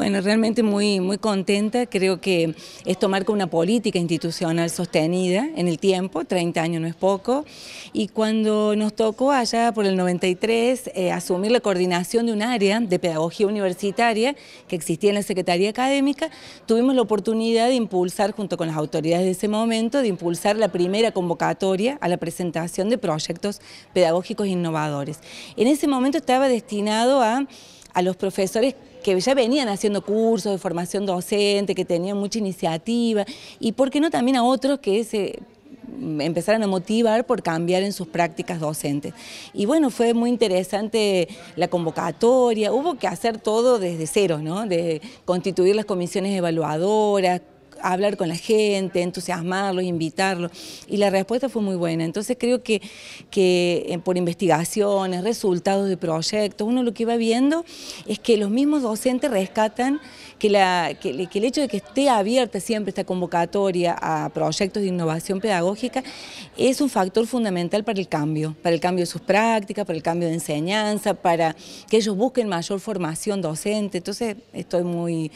Bueno, realmente muy, muy contenta. Creo que esto marca una política institucional sostenida en el tiempo, 30 años no es poco. Y cuando nos tocó allá por el 93 eh, asumir la coordinación de un área de pedagogía universitaria que existía en la Secretaría Académica, tuvimos la oportunidad de impulsar, junto con las autoridades de ese momento, de impulsar la primera convocatoria a la presentación de proyectos pedagógicos innovadores. En ese momento estaba destinado a a los profesores que ya venían haciendo cursos de formación docente, que tenían mucha iniciativa, y por qué no también a otros que se empezaron a motivar por cambiar en sus prácticas docentes. Y bueno, fue muy interesante la convocatoria, hubo que hacer todo desde cero, ¿no? De constituir las comisiones evaluadoras, hablar con la gente, entusiasmarlos, invitarlos. Y la respuesta fue muy buena. Entonces creo que, que eh, por investigaciones, resultados de proyectos, uno lo que va viendo es que los mismos docentes rescatan que, la, que el hecho de que esté abierta siempre esta convocatoria a proyectos de innovación pedagógica es un factor fundamental para el cambio, para el cambio de sus prácticas, para el cambio de enseñanza, para que ellos busquen mayor formación docente. Entonces estoy muy,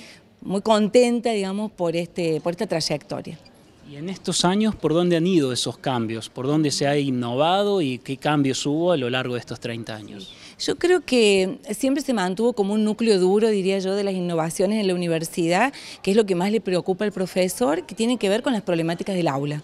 muy contenta, digamos, por, este, por esta trayectoria. ¿Y en estos años por dónde han ido esos cambios? ¿Por dónde se ha innovado y qué cambios hubo a lo largo de estos 30 años? Yo creo que siempre se mantuvo como un núcleo duro, diría yo, de las innovaciones en la universidad, que es lo que más le preocupa al profesor, que tiene que ver con las problemáticas del aula.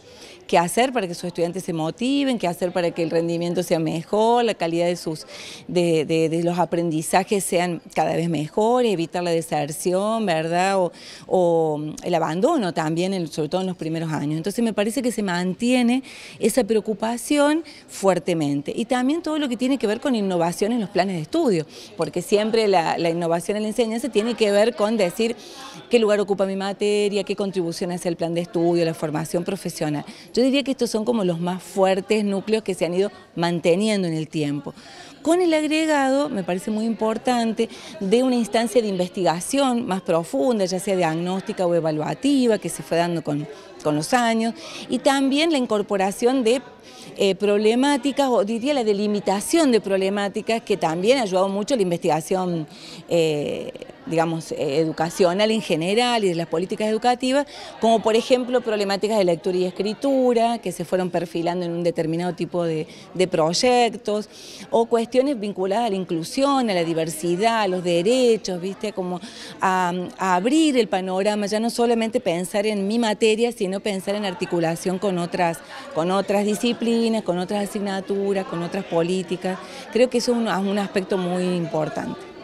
¿Qué hacer para que sus estudiantes se motiven? ¿Qué hacer para que el rendimiento sea mejor? ¿La calidad de, sus, de, los aprendizajes sean cada vez mejores? ¿Evitar la deserción, verdad? O, o el abandono también, sobre todo en los primeros años. Entonces me parece que se mantiene esa preocupación fuertemente. Y también todo lo que tiene que ver con innovación en los planes de estudio, porque siempre la, la innovación en la enseñanza tiene que ver con decir qué lugar ocupa mi materia, qué contribución hace el plan de estudio, la formación profesional. Yo diría que estos son como los más fuertes núcleos que se han ido manteniendo en el tiempo con el agregado, me parece muy importante, de una instancia de investigación más profunda, ya sea diagnóstica o evaluativa, que se fue dando con, los años, y también la incorporación de eh, problemáticas, o diría la delimitación de problemáticas, que también ha ayudado mucho la investigación eh, digamos, eh, educacional en general y de las políticas educativas, como por ejemplo problemáticas de lectura y escritura, que se fueron perfilando en un determinado tipo de, proyectos, o cuestiones vinculadas a la inclusión, a la diversidad, a los derechos, ¿viste? Como a, abrir el panorama, ya no solamente pensar en mi materia, sino pensar en articulación con otras, con otras disciplinas, con otras asignaturas, con otras políticas. Creo que eso es un aspecto muy importante.